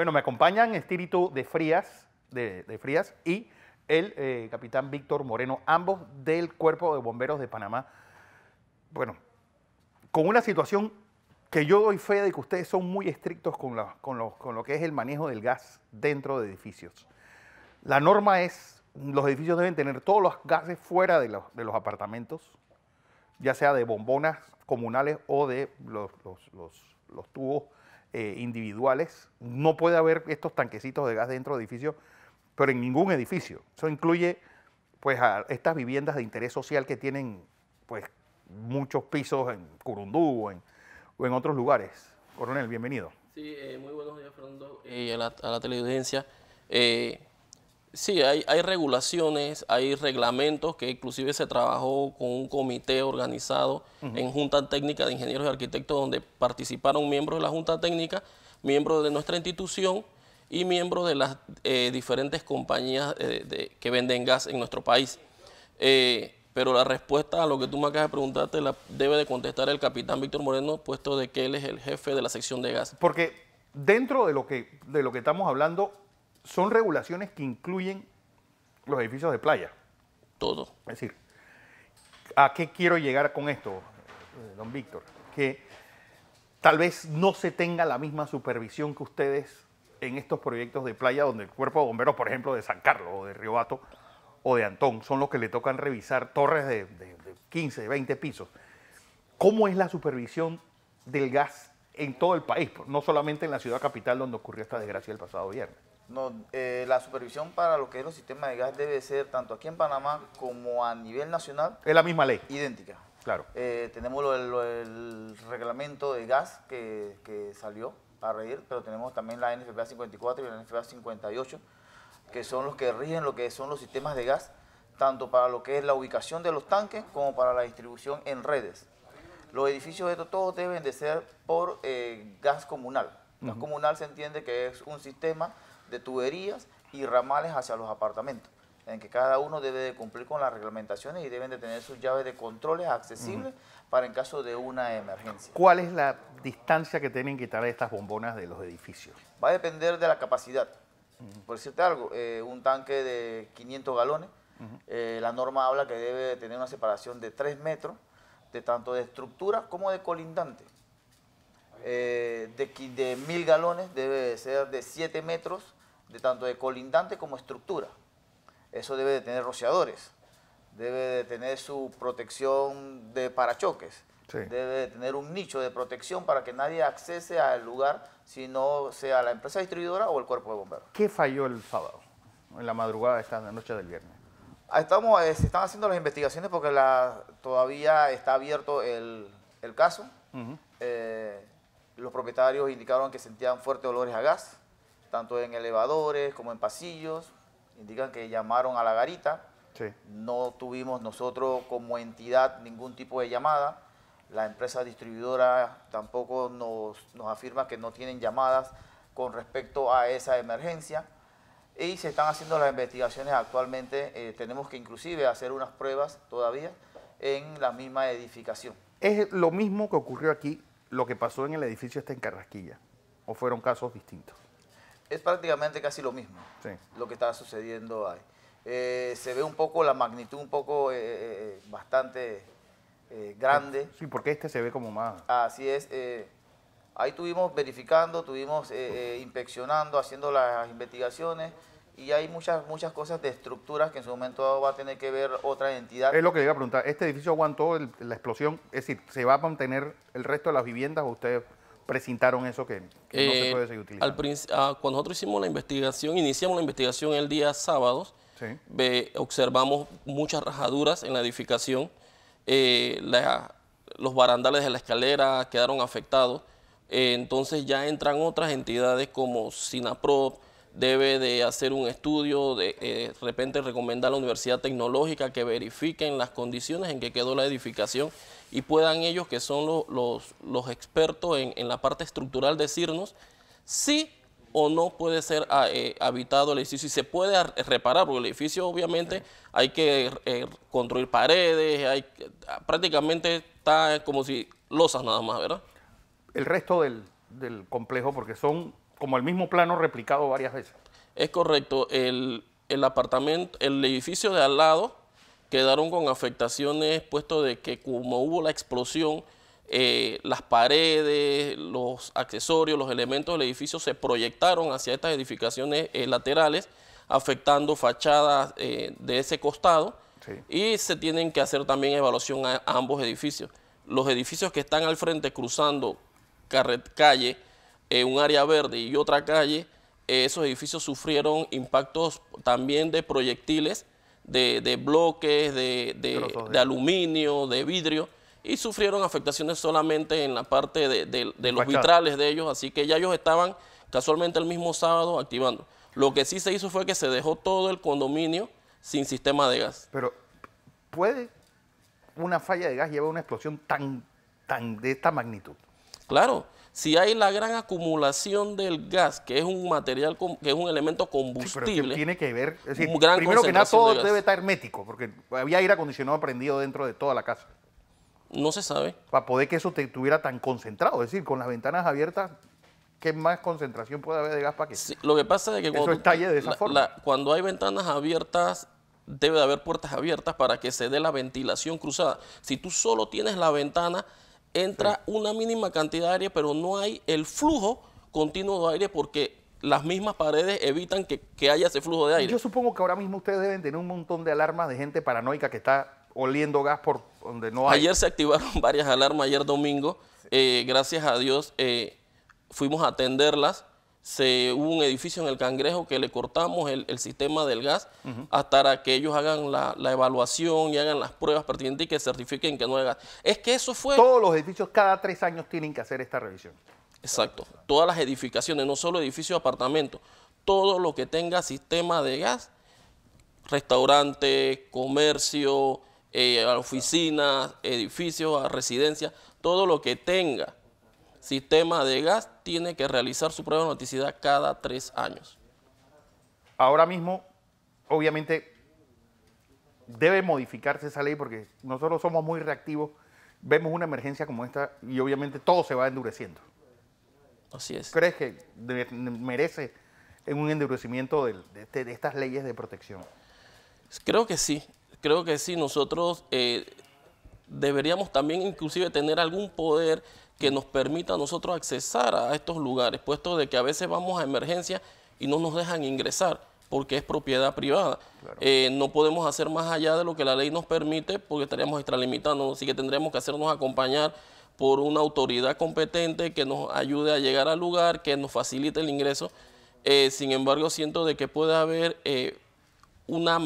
Bueno, me acompañan Espíritu de Frías, de, Frías y el eh, capitán Víctor Moreno, ambos del Cuerpo de Bomberos de Panamá. Bueno, con una situación que yo doy fe de que ustedes son muy estrictos con, con, lo, que es el manejo del gas dentro de edificios. La norma es, los edificios deben tener todos los gases fuera de los, apartamentos, ya sea de bombonas comunales o de los, los, los tubos eh, individuales. No puede haber estos tanquecitos de gas dentro de edificios, pero en ningún edificio. Eso incluye pues a estas viviendas de interés social que tienen pues muchos pisos en Curundú o en, otros lugares. Coronel, bienvenido. Sí, eh, muy buenos días, Fernando, eh, a, la, televidencia. Sí, hay, regulaciones, hay reglamentos que inclusive se trabajó con un comité organizado en Junta Técnica de Ingenieros y Arquitectos donde participaron miembros de la Junta Técnica, miembros de nuestra institución y miembros de las eh, diferentes compañías eh, que venden gas en nuestro país. Eh, pero la respuesta a lo que tú me acabas de preguntarte la debe de contestar el capitán Víctor Moreno, puesto de que él es el jefe de la sección de gas. Porque dentro de lo que, de lo que estamos hablando, son regulaciones que incluyen los edificios de playa. Todo. Es decir, ¿a qué quiero llegar con esto, eh, don Víctor? Que tal vez no se tenga la misma supervisión que ustedes en estos proyectos de playa donde el cuerpo de bomberos, por ejemplo, de San Carlos o de Riobato o de Antón, son los que le tocan revisar torres de, de, de 15, 20 pisos. ¿Cómo es la supervisión del gas en todo el país? No solamente en la ciudad capital donde ocurrió esta desgracia el pasado viernes. No, eh, la supervisión para lo que es los sistemas de gas debe ser tanto aquí en Panamá como a nivel nacional. Es la misma ley. Idéntica. Claro. Eh, tenemos el reglamento de gas que, salió para reír, pero tenemos también la NFPA 54 y la NFPA 58, que son los que rigen lo que son los sistemas de gas, tanto para lo que es la ubicación de los tanques como para la distribución en redes. Los edificios de estos todos deben de ser por eh, gas comunal. Gas comunal se entiende que es un sistema de tuberías y ramales hacia los apartamentos, en que cada uno debe de cumplir con las reglamentaciones y deben de tener sus llaves de controles accesibles para en caso de una emergencia. ¿Cuál es la distancia que tienen que estar estas bombonas de los edificios? Va a depender de la capacidad. Por decirte algo, eh, un tanque de 500 galones, eh, la norma habla que debe tener una separación de 3 metros, de tanto de estructura como de colindante. Eh, de, de mil galones debe ser de 7 metros de tanto de colindante como estructura. Eso debe de tener rociadores, debe de tener su protección de parachoques, debe de tener un nicho de protección para que nadie accese al lugar, si no sea la empresa distribuidora o el cuerpo de bomberos. ¿Qué falló el sábado, en la madrugada esta noche del viernes? Ah, estamos, eh, se están haciendo las investigaciones porque todavía está abierto el, caso. Eh, los propietarios indicaron que sentían fuertes olores a gas tanto en elevadores como en pasillos, indican que llamaron a la garita. No tuvimos nosotros como entidad ningún tipo de llamada. La empresa distribuidora tampoco nos, afirma que no tienen llamadas con respecto a esa emergencia. Y se están haciendo las investigaciones actualmente. Eh, tenemos que inclusive hacer unas pruebas todavía en la misma edificación. Es lo mismo que ocurrió aquí, lo que pasó en el edificio está en Carrasquilla, o fueron casos distintos es prácticamente casi lo mismo lo que está sucediendo ahí. Eh, se ve un poco la magnitud, un poco eh, eh, bastante grande. Sí, porque este se ve como más. Así es. ahí estuvimos verificando, estuvimos inspeccionando, haciendo las investigaciones y hay muchas, muchas cosas de estructuras que en su momento va a tener que ver otra entidad. Es lo que le iba a preguntar. ¿Este edificio aguantó la explosión? Es decir, ¿se va a mantener el resto de las viviendas o ustedes presentaron eso que, no se eh, puede seguir utilizando? Ah, cuando nosotros hicimos la investigación, iniciamos la investigación el día sábado, observamos muchas rajaduras en la edificación, eh, los barandales de la escalera quedaron afectados, eh, entonces ya entran otras entidades como SINAPROP, debe de hacer un estudio, eh, de, repente recomendar a la Universidad Tecnológica que verifiquen las condiciones en que quedó la edificación y puedan ellos, que son los, los, expertos en, la parte estructural, decirnos si o no puede ser ah, eh, habitado el edificio, si se puede eh, reparar, porque el edificio obviamente hay que construir paredes, hay, ah, prácticamente está como si losas nada más, ¿verdad? El resto del, del complejo, porque son como el mismo plano replicado varias veces. Es correcto, el, apartamento, el edificio de al lado quedaron con afectaciones, puesto de que como hubo la explosión, eh, las paredes, los accesorios, los elementos del edificio se proyectaron hacia estas edificaciones eh, laterales, afectando fachadas eh, de ese costado y se tienen que hacer también evaluación a, a, ambos edificios. Los edificios que están al frente cruzando calle un área verde y otra calle, eh, esos edificios sufrieron impactos también de proyectiles, de, bloques, de, de, aluminio, de vidrio, y sufrieron afectaciones solamente en la parte de, los vitrales de ellos, así que ya ellos estaban casualmente el mismo sábado activando. Lo que sí se hizo fue que se dejó todo el condominio sin sistema de gas. Pero, ¿puede una falla de gas llevar a una explosión tan, tan de esta magnitud? Claro. Si hay la gran acumulación del gas, que es un material, que es un elemento combustible. tiene que ver. primero que nada, todo debe estar hermético, porque había aire acondicionado prendido dentro de toda la casa. No se sabe. Para poder que eso te estuviera tan concentrado, es decir, con las ventanas abiertas, ¿qué más concentración puede haber de gas para que sí, Lo que pasa es que cuando, de esa forma. cuando hay ventanas abiertas, debe de haber puertas abiertas para que se dé la ventilación cruzada. Si tú solo tienes la ventana entra una mínima cantidad de aire, pero no hay el flujo continuo de aire porque las mismas paredes evitan que, haya ese flujo de aire. Yo supongo que ahora mismo ustedes deben tener un montón de alarmas de gente paranoica que está oliendo gas por donde no hay. Ayer se activaron varias alarmas, ayer domingo. Eh, gracias a Dios eh, fuimos a atenderlas se, hubo un edificio en el Cangrejo que le cortamos el, sistema del gas hasta que ellos hagan la, evaluación y hagan las pruebas pertinentes y que certifiquen que no hay gas. Es que eso fue... Todos los edificios cada tres años tienen que hacer esta revisión. Exacto. Todas las edificaciones, no solo edificios, de apartamentos. Todo lo que tenga sistema de gas, restaurante, comercio, eh, oficinas, edificios, residencias, todo lo que tenga sistema de gas tiene que realizar su prueba de noticidad cada tres años. Ahora mismo, obviamente, debe modificarse esa ley porque nosotros somos muy reactivos, vemos una emergencia como esta y obviamente todo se va endureciendo. Así es. ¿Crees que merece un endurecimiento este, de, estas leyes de protección? Creo que sí, creo que sí. Nosotros eh, deberíamos también inclusive tener algún poder que nos permita a nosotros accesar a estos lugares, puesto de que a veces vamos a emergencia y no nos dejan ingresar porque es propiedad privada. Eh, no podemos hacer más allá de lo que la ley nos permite porque estaríamos extralimitando, así que tendríamos que hacernos acompañar por una autoridad competente que nos ayude a llegar al lugar, que nos facilite el ingreso. Eh, sin embargo, siento de que puede haber eh, una,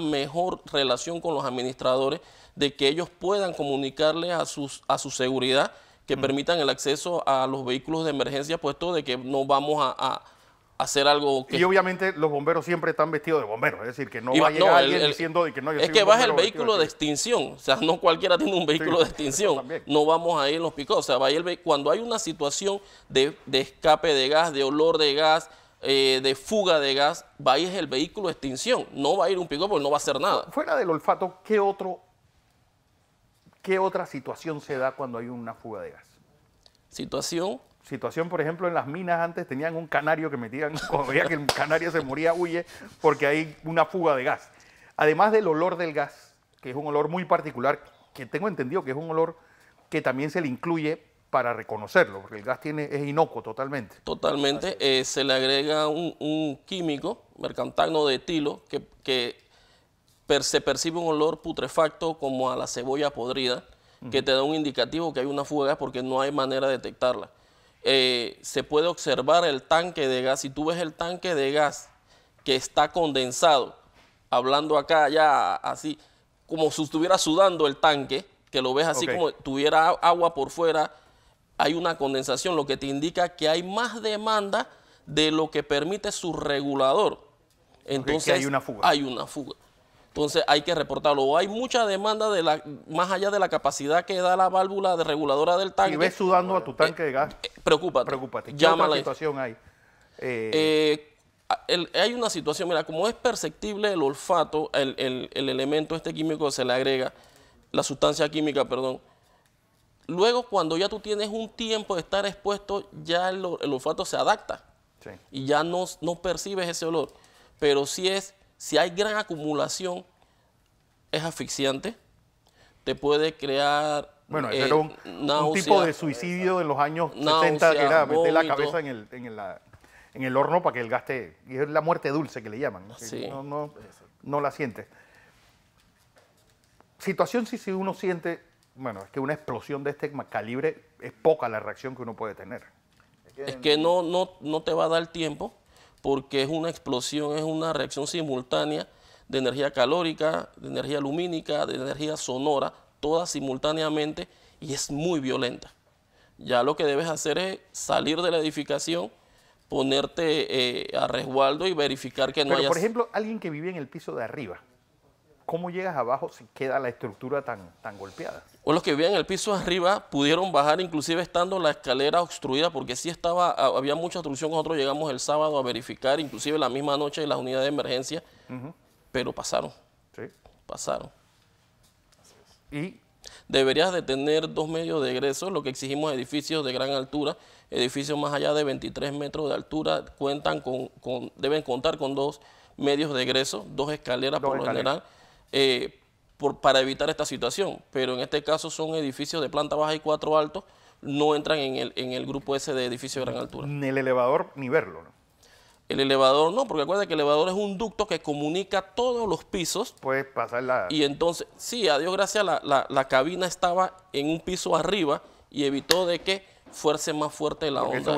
mejor relación con los administradores, de que ellos puedan comunicarle a, sus, a su seguridad que permitan el acceso a los vehículos de emergencia, puesto de que no vamos a, hacer algo que... Y obviamente los bomberos siempre están vestidos de bomberos, es decir, que no va, a llegar alguien diciendo que no, yo Es que vas el vehículo de extinción, o sea, no cualquiera tiene un vehículo de extinción, no vamos a ir en los picos, o sea, va el, cuando hay una situación de, escape de gas, de olor de gas, eh, de fuga de gas, va a ir el vehículo de extinción, no va a ir un pico porque no va a hacer nada. Fuera del olfato, ¿qué otro ¿Qué otra situación se da cuando hay una fuga de gas? Situación situación, por ejemplo, en las minas antes tenían un canario que metían, cuando veía que el canario se moría, huye, porque hay una fuga de gas. Además del olor del gas, que es un olor muy particular, que tengo entendido que es un olor que también se le incluye para reconocerlo, porque el gas tiene, es inocuo totalmente. Totalmente, eh, se le agrega un, químico, mercantano de estilo, que se percibe un olor putrefacto como a la cebolla podrida, que te da un indicativo que hay una fuga porque no hay manera de detectarla. Eh, se puede observar el tanque de gas. Si tú ves el tanque de gas que está condensado, hablando acá ya así, como si estuviera sudando el tanque, que lo ves así como como tuviera agua por fuera, hay una condensación, lo que te indica que hay más demanda de lo que permite su regulador. Entonces hay una fuga. Hay una fuga entonces hay que reportarlo. O hay mucha demanda de la, más allá de la capacidad que da la válvula de reguladora del tanque. Y ves sudando a tu eh, tanque de gas. Eh, eh, preocúpate. Preocúpate. ¿Qué situación hay? hay una situación, mira, como es perceptible el olfato, el, el, elemento este químico se le agrega, la sustancia química, perdón, luego cuando ya tú tienes un tiempo de estar expuesto, ya el, olfato se adapta y ya no, no percibes ese olor, pero si es si hay gran acumulación, es asfixiante, te puede crear... Bueno, eh, un, tipo de suicidio en los años 70, que era meter la cabeza en el, en, el horno para que el gaste... Y es la muerte dulce que le llaman, ¿no? No, no, la sientes. Situación si, si uno siente, bueno, es que una explosión de este calibre es poca la reacción que uno puede tener. Es que no, no, no te va a dar tiempo porque es una explosión, es una reacción simultánea de energía calórica, de energía lumínica, de energía sonora, todas simultáneamente y es muy violenta. Ya lo que debes hacer es salir de la edificación, ponerte eh, a resguardo y verificar que no Pero, haya... Por ejemplo, alguien que vive en el piso de arriba, ¿cómo llegas abajo si queda la estructura tan, tan golpeada? o los que vivían el piso arriba pudieron bajar inclusive estando la escalera obstruida porque sí estaba, había mucha obstrucción. Nosotros llegamos el sábado a verificar, inclusive la misma noche en las unidades de emergencia, pero pasaron. Sí. Pasaron. Y deberías de tener dos medios de egreso, lo que exigimos edificios de gran altura, edificios más allá de 23 metros de altura, cuentan con, deben contar con dos medios de egreso, dos escaleras por lo general. Eh, para evitar esta situación, pero en este caso son edificios de planta baja y cuatro altos, no entran en el, en el grupo ese de edificios de gran altura. Ni el elevador, ni verlo, El elevador no, porque acuérdate que el elevador es un ducto que comunica todos los pisos. Puedes pasar la... Y entonces, sí, a Dios gracias, la, cabina estaba en un piso arriba y evitó de que fuerce más fuerte la onda.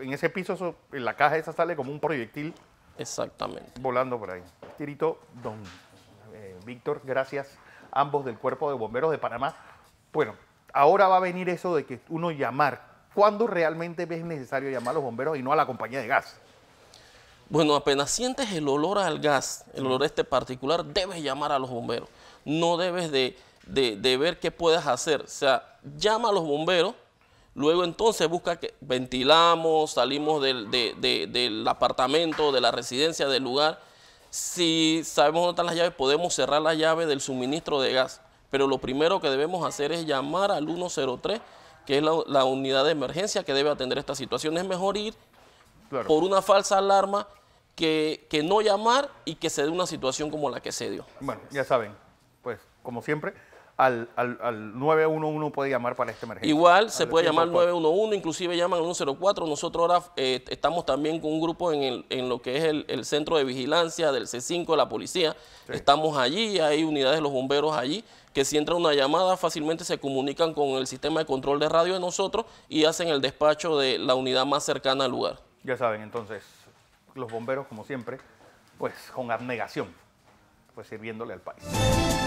en ese piso, en la caja esa sale como un proyectil. Exactamente. Volando por ahí. Tirito, don. Víctor, gracias ambos del Cuerpo de Bomberos de Panamá. Bueno, ahora va a venir eso de que uno llamar. ¿Cuándo realmente ves necesario llamar a los bomberos y no a la compañía de gas? Bueno, apenas sientes el olor al gas, el olor este particular, debes llamar a los bomberos. No debes de, de, ver qué puedas hacer. O sea, llama a los bomberos, luego entonces busca que ventilamos, salimos del, del apartamento, de la residencia, del lugar si sabemos dónde están las llaves, podemos cerrar la llave del suministro de gas. Pero lo primero que debemos hacer es llamar al 103, que es la, unidad de emergencia que debe atender esta situación. Es mejor ir por una falsa alarma que, que no llamar y que se dé una situación como la que se dio. Bueno, ya saben, pues como siempre al, 911 puede llamar para este emergencia. Igual se puede llamar 911, inclusive llaman al 104. Nosotros ahora eh, estamos también con un grupo en, el, en lo que es el, centro de vigilancia del C5 de la policía. Estamos allí, hay unidades de los bomberos allí que si entra una llamada fácilmente se comunican con el sistema de control de radio de nosotros y hacen el despacho de la unidad más cercana al lugar. Ya saben, entonces, los bomberos, como siempre, pues con abnegación, pues sirviéndole al país.